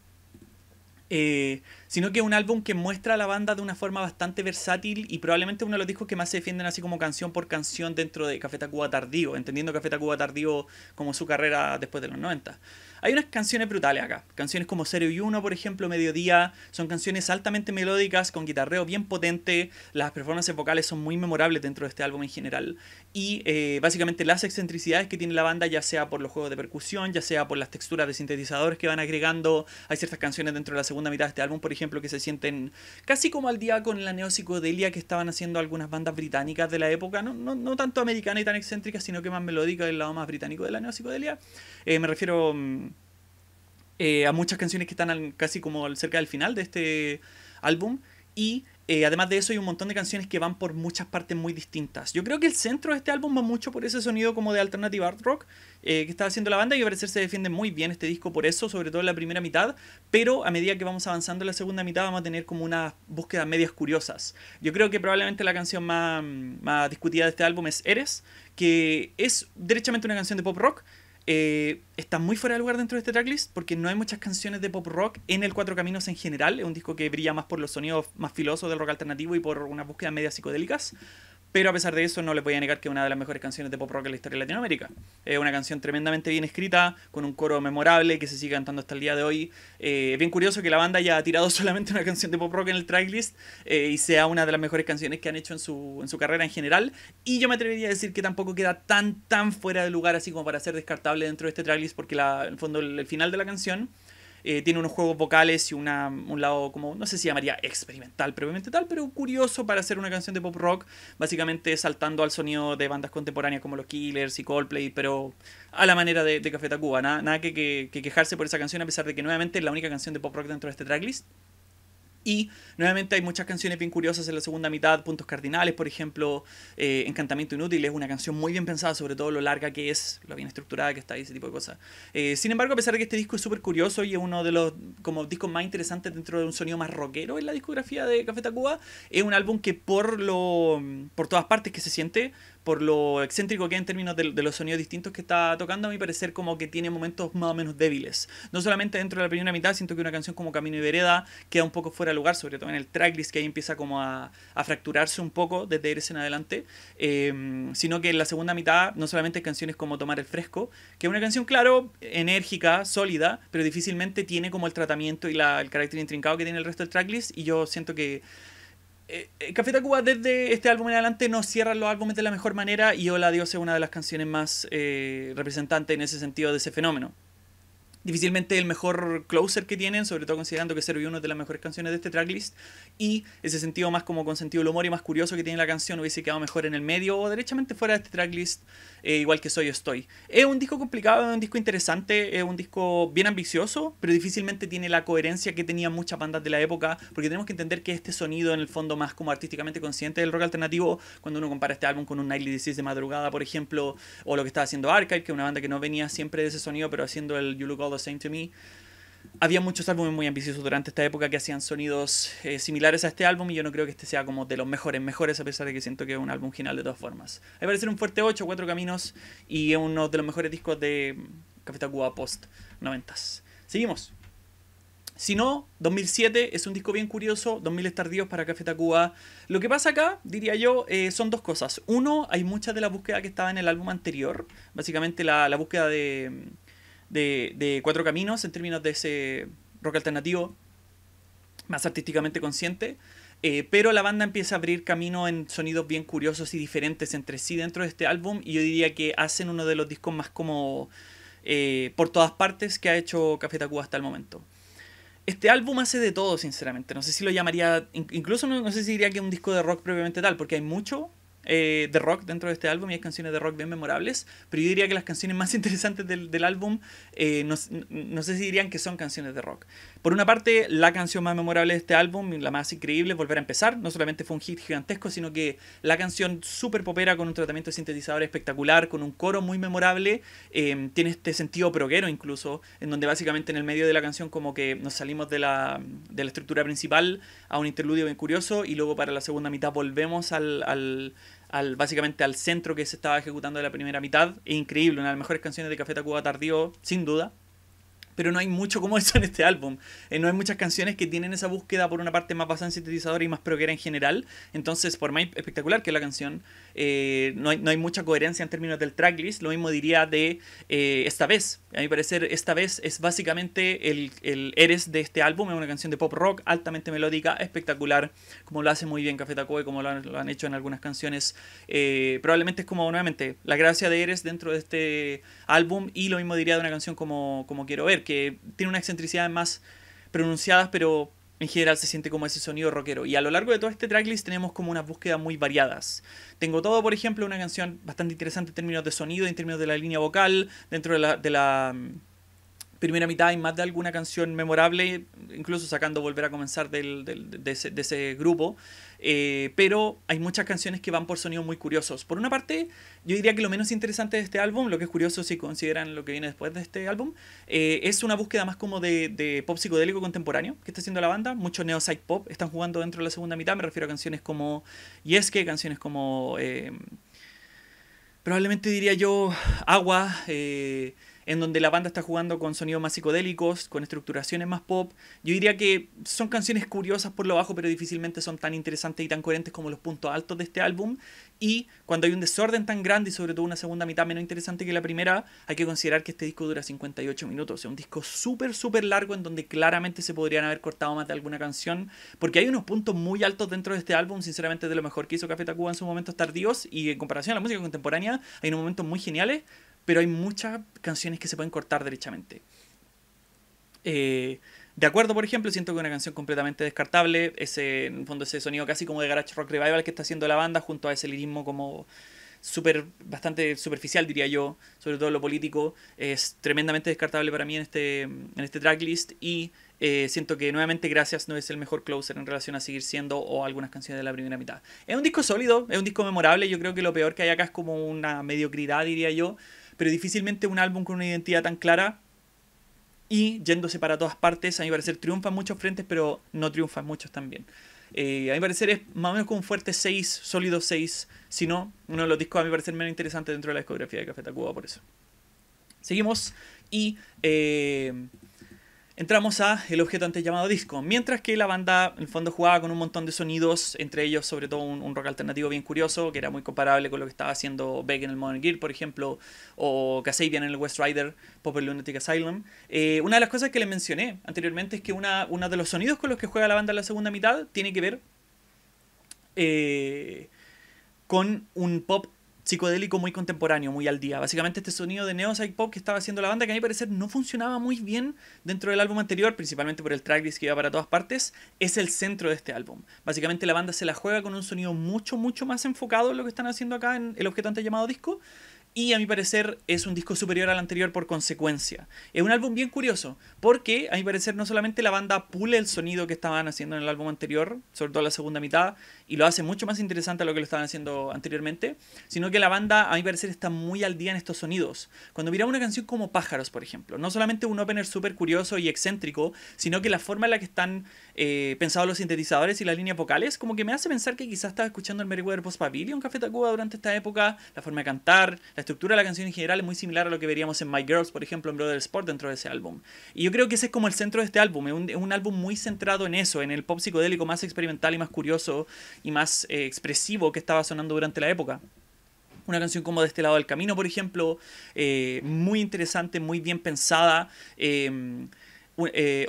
eh, sino que es un álbum que muestra a la banda de una forma bastante versátil y probablemente uno de los discos que más se defienden así como canción por canción dentro de Café Tacuba Tardío, entendiendo Café Tacuba Tardío como su carrera después de los 90. Hay unas canciones brutales acá. Canciones como Cero y Uno, por ejemplo, Mediodía. Son canciones altamente melódicas, con guitarreo bien potente. Las performances vocales son muy memorables dentro de este álbum en general. Y eh, básicamente las excentricidades que tiene la banda, ya sea por los juegos de percusión, ya sea por las texturas de sintetizadores que van agregando. Hay ciertas canciones dentro de la segunda mitad de este álbum, por ejemplo, que se sienten casi como al día con la neopsicodelia que estaban haciendo algunas bandas británicas de la época. No, tanto americana y tan excéntrica, sino que más melódica del lado más británico de la neopsicodelia. Eh, me refiero mm, eh, a muchas canciones que están casi como cerca del final de este álbum. Y eh, además de eso hay un montón de canciones que van por muchas partes muy distintas. Yo creo que el centro de este álbum va mucho por ese sonido como de alternative art rock eh, que está haciendo la banda y al parecer se defiende muy bien este disco por eso, sobre todo en la primera mitad, pero a medida que vamos avanzando en la segunda mitad vamos a tener como unas búsquedas medias curiosas. Yo creo que probablemente la canción más, más discutida de este álbum es Eres, que es derechamente una canción de pop rock, eh, está muy fuera de lugar dentro de este tracklist porque no hay muchas canciones de pop rock en el Cuatro Caminos en general. Es un disco que brilla más por los sonidos más filosos del rock alternativo y por unas búsquedas media psicodélicas. Pero a pesar de eso, no le voy a negar que es una de las mejores canciones de pop rock en la historia de Latinoamérica. Es una canción tremendamente bien escrita, con un coro memorable que se sigue cantando hasta el día de hoy. Eh, es bien curioso que la banda haya tirado solamente una canción de pop rock en el tracklist eh, y sea una de las mejores canciones que han hecho en su, carrera en general. Y yo me atrevería a decir que tampoco queda tan, tan fuera de lugar así como para ser descartable dentro de este tracklist, porque en el fondo, el final de la canción eh, tiene unos juegos vocales y una, un lado como, no sé si llamaría experimental previamente tal, pero curioso para hacer una canción de pop rock, básicamente saltando al sonido de bandas contemporáneas como los Killers y Coldplay, pero a la manera de, Café Tacuba. Nada, que, que, quejarse por esa canción, a pesar de que nuevamente es la única canción de pop rock dentro de este tracklist. Y nuevamente hay muchas canciones bien curiosas en la segunda mitad, Puntos Cardinales, por ejemplo, eh, Encantamiento Inútil es una canción muy bien pensada, sobre todo lo larga que es, lo bien estructurada que está y ese tipo de cosas. Eh, sin embargo, a pesar de que este disco es súper curioso y es uno de los como discos más interesantes dentro de un sonido más rockero en la discografía de Café Tacuba, es un álbum que por, lo, por todas partes que se siente por lo excéntrico que es en términos de, los sonidos distintos que está tocando, a mi parecer como que tiene momentos más o menos débiles. No solamente dentro de la primera mitad, siento que una canción como Camino y Vereda queda un poco fuera de lugar, sobre todo en el tracklist que ahí empieza como a, fracturarse un poco desde irse en adelante, eh, sino que en la segunda mitad no solamente canciones como Tomar el Fresco, que es una canción, claro, enérgica, sólida, pero difícilmente tiene como el tratamiento y el carácter intrincado que tiene el resto del tracklist y yo siento que eh, eh, Café Tacuba desde este álbum en adelante no cierra los álbumes de la mejor manera y Hola Dios es una de las canciones más eh, representantes en ese sentido de ese fenómeno difícilmente el mejor closer que tienen, sobre todo considerando que Servi uno 1 de las mejores canciones de este tracklist, y ese sentido más como con sentido del humor y más curioso que tiene la canción hubiese quedado mejor en el medio o derechamente fuera de este tracklist, eh, igual que Soy Estoy. Es un disco complicado, es un disco interesante, es un disco bien ambicioso, pero difícilmente tiene la coherencia que tenían muchas bandas de la época, porque tenemos que entender que este sonido en el fondo más como artísticamente consciente del rock alternativo, cuando uno compara este álbum con un Nightly Disease de madrugada, por ejemplo, o lo que estaba haciendo Archive, que es una banda que no venía siempre de ese sonido, pero haciendo el You Look the Same to Me. Había muchos álbumes muy ambiciosos durante esta época que hacían sonidos eh, similares a este álbum y yo no creo que este sea como de los mejores, mejores a pesar de que siento que es un álbum genial de todas formas. que parecer un fuerte 8, Cuatro Caminos y es uno de los mejores discos de Café Tacuba post 90 s Seguimos. Si no, 2007 es un disco bien curioso, 2000 es tardíos para Café Tacuba. Lo que pasa acá, diría yo, eh, son dos cosas. Uno, hay mucha de la búsqueda que estaba en el álbum anterior, básicamente la búsqueda de de, Cuatro Caminos en términos de ese rock alternativo más artísticamente consciente. Eh, pero la banda empieza a abrir camino en sonidos bien curiosos y diferentes entre sí dentro de este álbum. Y yo diría que hacen uno de los discos más como eh, por todas partes que ha hecho Café Tacuba hasta el momento. Este álbum hace de todo, sinceramente. No sé si lo llamaría, incluso no, sé si diría que es un disco de rock previamente tal, porque hay mucho, eh, de rock dentro de este álbum y hay canciones de rock bien memorables, pero yo diría que las canciones más interesantes del, álbum, eh, no, sé si dirían que son canciones de rock. Por una parte, la canción más memorable de este álbum, la más increíble, Volver a empezar, no solamente fue un hit gigantesco, sino que la canción super popera con un tratamiento de sintetizador espectacular, con un coro muy memorable, em, tiene este sentido proguero incluso, en donde básicamente en el medio de la canción como que nos salimos de la, de la estructura principal a un interludio bien curioso y luego para la segunda mitad volvemos al al, básicamente al centro que se estaba ejecutando de la primera mitad. Es increíble, una de las mejores canciones de Café Tacuba tardío, sin duda. Pero no hay mucho como eso en este álbum. Eh, no hay muchas canciones que tienen esa búsqueda por una parte más bastante sintetizadora y más proguera en general. Entonces, por más espectacular que la canción, eh, no, hay, mucha coherencia en términos del tracklist. Lo mismo diría de eh, esta vez. A mi parecer, esta vez es básicamente el, Eres de este álbum. Es una canción de pop rock altamente melódica, espectacular, como lo hace muy bien Café Tacoe, como lo han, hecho en algunas canciones. Eh, probablemente es como nuevamente la gracia de Eres dentro de este álbum. Y lo mismo diría de una canción como, como Quiero Ver, que tiene una excentricidad más pronunciadas, pero en general se siente como ese sonido rockero. Y a lo largo de todo este tracklist tenemos como unas búsquedas muy variadas. Tengo todo, por ejemplo, una canción bastante interesante en términos de sonido, en términos de la línea vocal, dentro de la, de la mm, primera mitad hay más de alguna canción memorable, incluso sacando Volver a Comenzar de, ese, grupo, eh, pero hay muchas canciones que van por sonidos muy curiosos. Por una parte, yo diría que lo menos interesante de este álbum, lo que es curioso si consideran lo que viene después de este álbum, eh, es una búsqueda más como de, pop psicodélico contemporáneo que está haciendo la banda. Muchos neo side pop están jugando dentro de la segunda mitad, me refiero a canciones como Yeske, canciones como... Eh, probablemente diría yo Agua, en donde la banda está jugando con sonidos más psicodélicos, con estructuraciones más pop. Yo diría que son canciones curiosas por lo bajo, pero difícilmente son tan interesantes y tan coherentes como los puntos altos de este álbum. Y cuando hay un desorden tan grande y sobre todo una segunda mitad menos interesante que la primera, hay que considerar que este disco dura 58 minutos. es un disco súper, súper largo en donde claramente se podrían haber cortado más de alguna canción, porque hay unos puntos muy altos dentro de este álbum, sinceramente de lo mejor que hizo Café Tacuba en sus momentos tardíos y en comparación a la música contemporánea, hay unos momentos muy geniales, pero hay muchas canciones que se pueden cortar derechamente. Eh, de acuerdo, por ejemplo, siento que una canción completamente descartable, ese, en fondo ese sonido casi como de garage rock revival que está haciendo la banda junto a ese lirismo como super, bastante superficial, diría yo, sobre todo lo político, es tremendamente descartable para mí en este, en este tracklist y eh, siento que nuevamente Gracias no es el mejor closer en relación a seguir siendo o algunas canciones de la primera mitad. Es un disco sólido, es un disco memorable, yo creo que lo peor que hay acá es como una mediocridad, diría yo pero difícilmente un álbum con una identidad tan clara y yéndose para todas partes, a mi parecer triunfa en muchos frentes, pero no triunfa en muchos también. Eh, a mi parecer es más o menos con un fuerte 6, sólido 6, si no, uno de los discos a mi parecer menos interesante dentro de la discografía de Café Tacuba, por eso. Seguimos y eh, entramos a el objeto antes llamado disco. Mientras que la banda, en el fondo, jugaba con un montón de sonidos, entre ellos, sobre todo, un, rock alternativo bien curioso, que era muy comparable con lo que estaba haciendo Beck en el Modern Gear, por ejemplo, o bien en el West Rider, Popper Lunatic Asylum. Eh, una de las cosas que le mencioné anteriormente es que una, uno de los sonidos con los que juega la banda en la segunda mitad tiene que ver eh, con un pop psicodélico muy contemporáneo, muy al día. Básicamente este sonido de neo pop que estaba haciendo la banda, que a mi parecer no funcionaba muy bien dentro del álbum anterior, principalmente por el tracklist que iba para todas partes, es el centro de este álbum. Básicamente la banda se la juega con un sonido mucho, mucho más enfocado en lo que están haciendo acá en el objeto antes llamado disco. Y a mi parecer es un disco superior al anterior por consecuencia. Es un álbum bien curioso, porque a mi parecer no solamente la banda pule el sonido que estaban haciendo en el álbum anterior, sobre todo la segunda mitad, y lo hace mucho más interesante a lo que lo estaban haciendo anteriormente, sino que la banda, a mi parecer, está muy al día en estos sonidos. Cuando miramos una canción como Pájaros, por ejemplo, no solamente un opener súper curioso y excéntrico, sino que la forma en la que están eh, pensados los sintetizadores y las líneas vocales, como que me hace pensar que quizás estaba escuchando el Meriwether Post Pavilion Café Tacuba durante esta época, la forma de cantar, la estructura de la canción en general es muy similar a lo que veríamos en My Girls, por ejemplo, en Brother Sport dentro de ese álbum. Y yo creo que ese es como el centro de este álbum, es un álbum muy centrado en eso, en el pop psicodélico más experimental y más curioso y más eh, expresivo que estaba sonando durante la época. Una canción como De este lado del camino, por ejemplo, eh, muy interesante, muy bien pensada. Eh,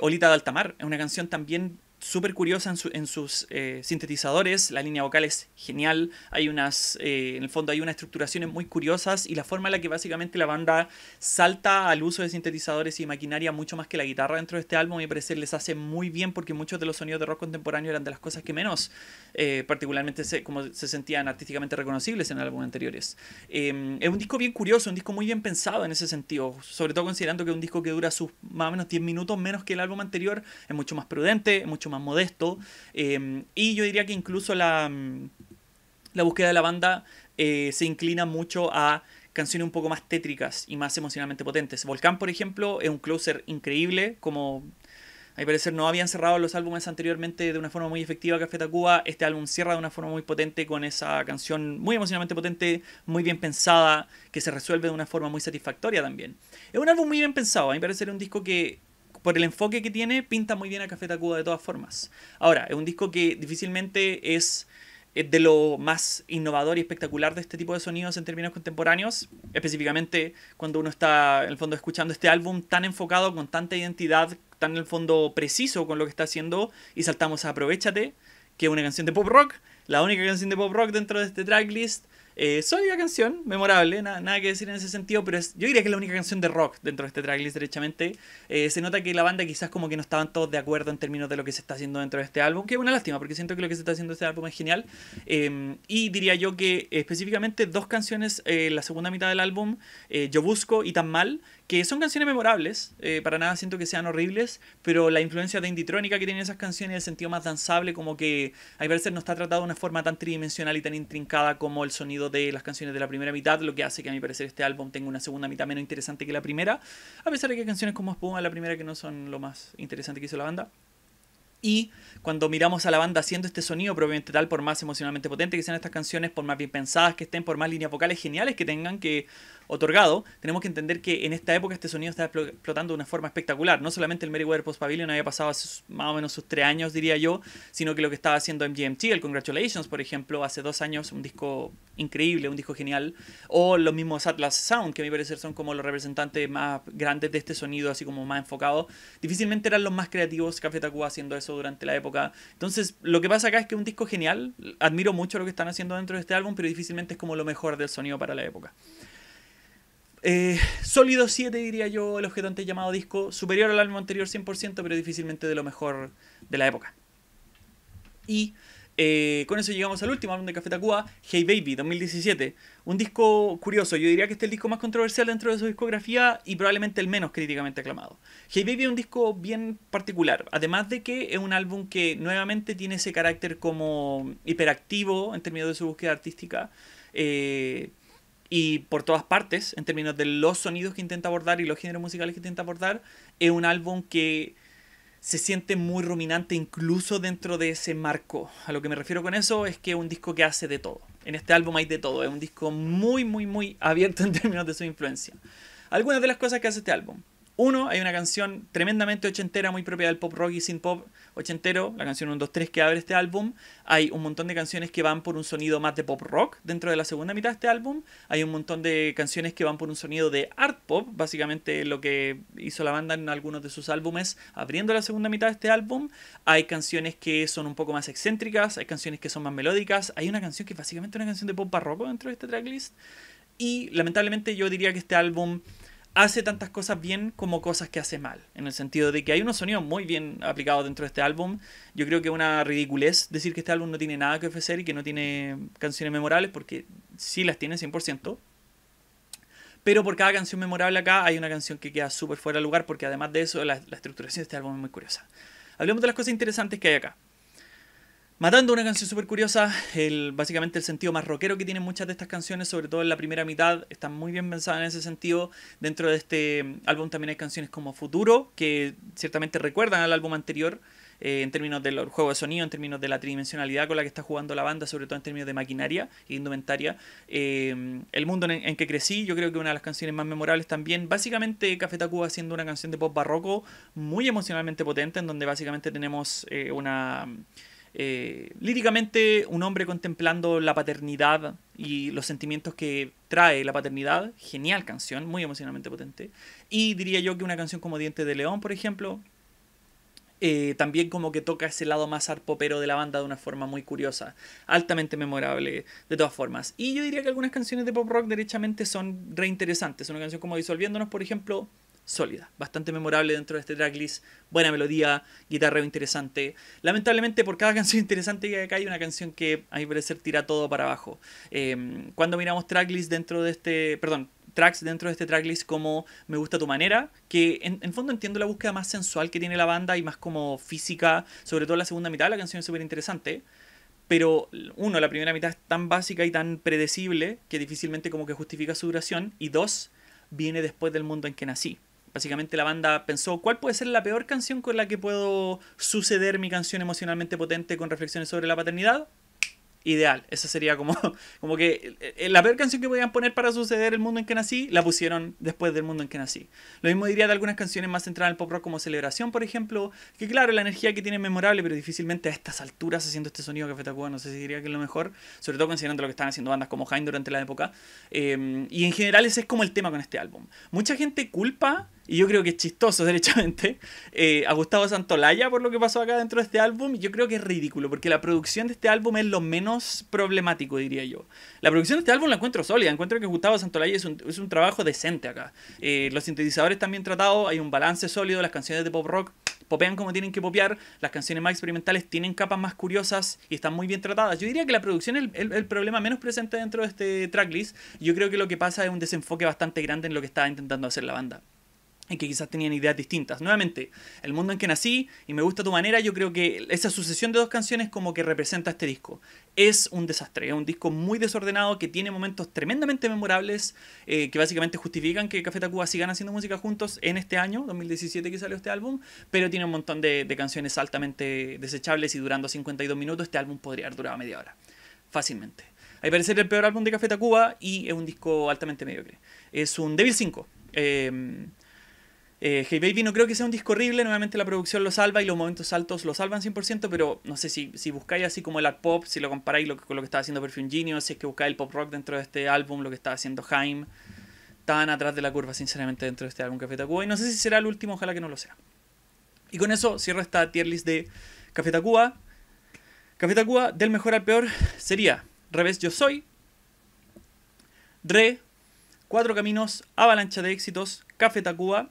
Olita de Altamar es una canción también súper curiosa en, sus eh, sintetizadores, la línea vocal es genial, hay unas, eh, en el fondo hay unas estructuraciones muy curiosas y la forma en la que básicamente la banda salta al uso de sintetizadores y maquinaria mucho más que la guitarra dentro de este álbum, a mi parecer les hace muy bien porque muchos de los sonidos de rock contemporáneo eran de las cosas que menos, eh, particularmente se, como se sentían artísticamente reconocibles en álbumes anteriores. Em, es un disco bien curioso, un disco muy bien pensado en ese sentido, sobre todo considerando que es un disco que dura sus más o menos 10 minutos menos que el álbum anterior es mucho más prudente, mucho más más modesto. Em, y yo diría que incluso la, mm, la búsqueda de la banda eh, se inclina mucho a canciones un poco más tétricas y más emocionalmente potentes. Volcán, por ejemplo, es un closer increíble, como a mi parecer no habían cerrado los álbumes anteriormente de una forma muy efectiva Café Tacuba. Este álbum cierra de una forma muy potente con esa canción muy emocionalmente potente, muy bien pensada, que se resuelve de una forma muy satisfactoria también. Es un álbum muy bien pensado, a mi parecer un disco que por el enfoque que tiene, pinta muy bien a Café Tacuba de todas formas. Ahora, es un disco que difícilmente es de lo más innovador y espectacular de este tipo de sonidos en términos contemporáneos, específicamente cuando uno está en el fondo escuchando este álbum tan enfocado, con tanta identidad, tan en el fondo preciso con lo que está haciendo, y saltamos a Aprovechate, que es una canción de pop rock, la única canción de pop rock dentro de este tracklist. Eh, sólida canción, memorable, nada que decir en ese sentido, pero yo diría que es la única canción de rock dentro de este tracklist, derechamente. Eh, se nota que la banda quizás como que no estaban todos de acuerdo en términos de lo que se está haciendo dentro de este álbum, que es una lástima, porque siento que lo que se está haciendo este álbum es genial. Em, y diría yo que específicamente dos canciones, eh, la segunda mitad del álbum, eh, Yo Busco y Tan Mal, que son canciones memorables, eh, para nada siento que sean horribles, pero la influencia de Trónica que tienen esas canciones, el sentido más danzable, como que a parecer no está tratado de una forma tan tridimensional y tan intrincada como el sonido de las canciones de la primera mitad, lo que hace que a mi parecer este álbum tenga una segunda mitad menos interesante que la primera, a pesar de que hay canciones como Espuma, la primera que no son lo más interesante que hizo la banda. Y cuando miramos a la banda haciendo este sonido Probablemente tal, por más emocionalmente potente que sean estas canciones, por más bien pensadas que estén, por más líneas vocales geniales que tengan que otorgado, tenemos que entender que en esta época este sonido está explotando de una forma espectacular. No solamente el Meriwether Post Pavilion había pasado hace más o menos sus tres años, diría yo, sino que lo que estaba haciendo MGMT, el Congratulations, por ejemplo, hace dos años, un disco increíble, un disco genial, o los mismos Atlas Sound, que a mi parecer son como los representantes más grandes de este sonido, así como más enfocado Difícilmente eran los más creativos Café Tacuba haciendo eso durante la época. Entonces, lo que pasa acá es que es un disco genial. Admiro mucho lo que están haciendo dentro de este álbum, pero difícilmente es como lo mejor del sonido para la época. Eh, sólido 7 diría yo, el objeto antes llamado disco, superior al álbum anterior 100%, pero difícilmente de lo mejor de la época. Y eh, con eso llegamos al último álbum de Café Tacuba, Hey Baby, 2017. Un disco curioso, yo diría que este es el disco más controversial dentro de su discografía y probablemente el menos críticamente aclamado. Hey Baby es un disco bien particular, además de que es un álbum que nuevamente tiene ese carácter como hiperactivo en términos de su búsqueda artística. Eh, y por todas partes, en términos de los sonidos que intenta abordar y los géneros musicales que intenta abordar, es un álbum que se siente muy ruminante incluso dentro de ese marco. A lo que me refiero con eso es que es un disco que hace de todo. En este álbum hay de todo. Es un disco muy, muy, muy abierto en términos de su influencia. Algunas de las cosas que hace este álbum. Uno, hay una canción tremendamente ochentera, muy propia del pop rock y sin pop ochentero, la canción 1, 2, 3 que abre este álbum. Hay un montón de canciones que van por un sonido más de pop rock dentro de la segunda mitad de este álbum. Hay un montón de canciones que van por un sonido de art pop, básicamente lo que hizo la banda en algunos de sus álbumes abriendo la segunda mitad de este álbum. Hay canciones que son un poco más excéntricas, hay canciones que son más melódicas. Hay una canción que es básicamente una canción de pop barroco dentro de este tracklist. Y lamentablemente yo diría que este álbum hace tantas cosas bien como cosas que hace mal. En el sentido de que hay unos sonidos muy bien aplicados dentro de este álbum. Yo creo que es una ridiculez decir que este álbum no tiene nada que ofrecer y que no tiene canciones memorables, porque sí las tiene 100%. Pero por cada canción memorable acá hay una canción que queda súper fuera de lugar, porque además de eso, la, estructuración de este álbum es muy curiosa. Hablemos de las cosas interesantes que hay acá. Matando una canción súper curiosa, el, básicamente el sentido más rockero que tienen muchas de estas canciones, sobre todo en la primera mitad, están muy bien pensadas en ese sentido. Dentro de este mm, álbum también hay canciones como Futuro, que ciertamente recuerdan al álbum anterior, eh, en términos del juego de sonido, en términos de la tridimensionalidad con la que está jugando la banda, sobre todo en términos de maquinaria e indumentaria. Eh, el mundo en, que crecí, yo creo que una de las canciones más memorables también. Básicamente, Café Tacuba haciendo una canción de pop barroco muy emocionalmente potente, en donde básicamente tenemos eh, una eh, líricamente, un hombre contemplando la paternidad y los sentimientos que trae la paternidad. Genial canción, muy emocionalmente potente. Y diría yo que una canción como Diente de León, por ejemplo, eh, también como que toca ese lado más arpopero de la banda de una forma muy curiosa, altamente memorable de todas formas. Y yo diría que algunas canciones de pop rock derechamente son reinteresantes. Una canción como Disolviéndonos, por ejemplo, sólida, bastante memorable dentro de este tracklist, buena melodía, guitarra interesante. Lamentablemente por cada canción interesante que hay acá hay una canción que a mi parecer tira todo para abajo. Em, cuando miramos tracklist dentro de este, perdón, tracks dentro de este tracklist como Me gusta tu manera, que en, fondo entiendo la búsqueda más sensual que tiene la banda y más como física, sobre todo la segunda mitad de la canción es súper interesante. Pero uno, la primera mitad es tan básica y tan predecible que difícilmente como que justifica su duración. Y dos, viene después del mundo en que nací Básicamente la banda pensó cuál puede ser la peor canción con la que puedo suceder mi canción emocionalmente potente con reflexiones sobre la paternidad. Ideal, esa sería como, como que eh, eh, la peor canción que podían poner para suceder el mundo en que nací, la pusieron después del mundo en que nací. Lo mismo diría de algunas canciones más centradas el pop rock como Celebración, por ejemplo, que claro, la energía que tiene es memorable, pero difícilmente a estas alturas haciendo este sonido que Tacuba, no sé si diría que es lo mejor, sobre todo considerando lo que están haciendo bandas como Haim durante la época. Eh, y en general ese es como el tema con este álbum. Mucha gente culpa y yo creo que es chistoso, derechamente, eh, a Gustavo Santolaya por lo que pasó acá dentro de este álbum. Yo creo que es ridículo, porque la producción de este álbum es lo menos problemático, diría yo. La producción de este álbum la encuentro sólida, encuentro que Gustavo Santolaya es un, trabajo decente acá. Eh, los sintetizadores están bien tratados, hay un balance sólido, las canciones de pop rock popean como tienen que popear, las canciones más experimentales tienen capas más curiosas y están muy bien tratadas. Yo diría que la producción es el problema menos presente dentro de este tracklist. Yo creo que lo que pasa es un desenfoque bastante grande en lo que está intentando hacer la banda y que quizás tenían ideas distintas. Nuevamente, el mundo en que nací y me gusta tu manera, yo creo que esa sucesión de dos canciones como que representa este disco. Es un desastre, es un disco muy desordenado que tiene momentos tremendamente memorables eh, que básicamente justifican que Café Tacuba sigan haciendo música juntos en este año, 2017 que salió este álbum, pero tiene un montón de, canciones altamente desechables y durando 52 minutos este álbum podría haber durado media hora, fácilmente. Al parecer el peor álbum de Café Tacuba y es un disco altamente mediocre. Es un débil 5. Eh, eh, hey Baby no creo que sea un disco horrible, nuevamente la producción lo salva y los momentos altos lo salvan 100%, pero no sé si, buscáis así como el art pop, si lo comparáis con lo que estaba haciendo Perfume Genius, si es que buscáis el pop rock dentro de este álbum, lo que está haciendo Jaime tan atrás de la curva sinceramente dentro de este álbum Café Tacuba y no sé si será el último, ojalá que no lo sea. Y con eso cierro esta tier list de Café Tacuba. Café Tacuba, del mejor al peor, sería Revés Yo Soy, Re, Cuatro Caminos, Avalancha de Éxitos, Café Tacuba,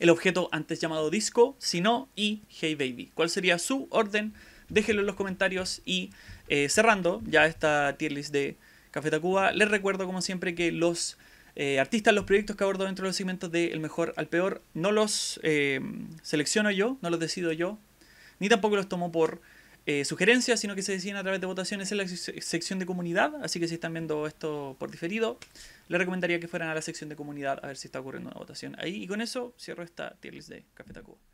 el objeto antes llamado disco, si no, y Hey Baby. ¿Cuál sería su orden? Déjenlo en los comentarios y eh, cerrando ya esta tier list de Café Tacuba, les recuerdo como siempre que los eh, artistas, los proyectos que abordo dentro de los segmentos de El Mejor al Peor, no los eh, selecciono yo, no los decido yo, ni tampoco los tomo por eh, sugerencias, sino que se deciden a través de votaciones en la sección de comunidad. Así que si están viendo esto por diferido, les recomendaría que fueran a la sección de comunidad a ver si está ocurriendo una votación ahí. Y con eso cierro esta tier list de Café Tacuba.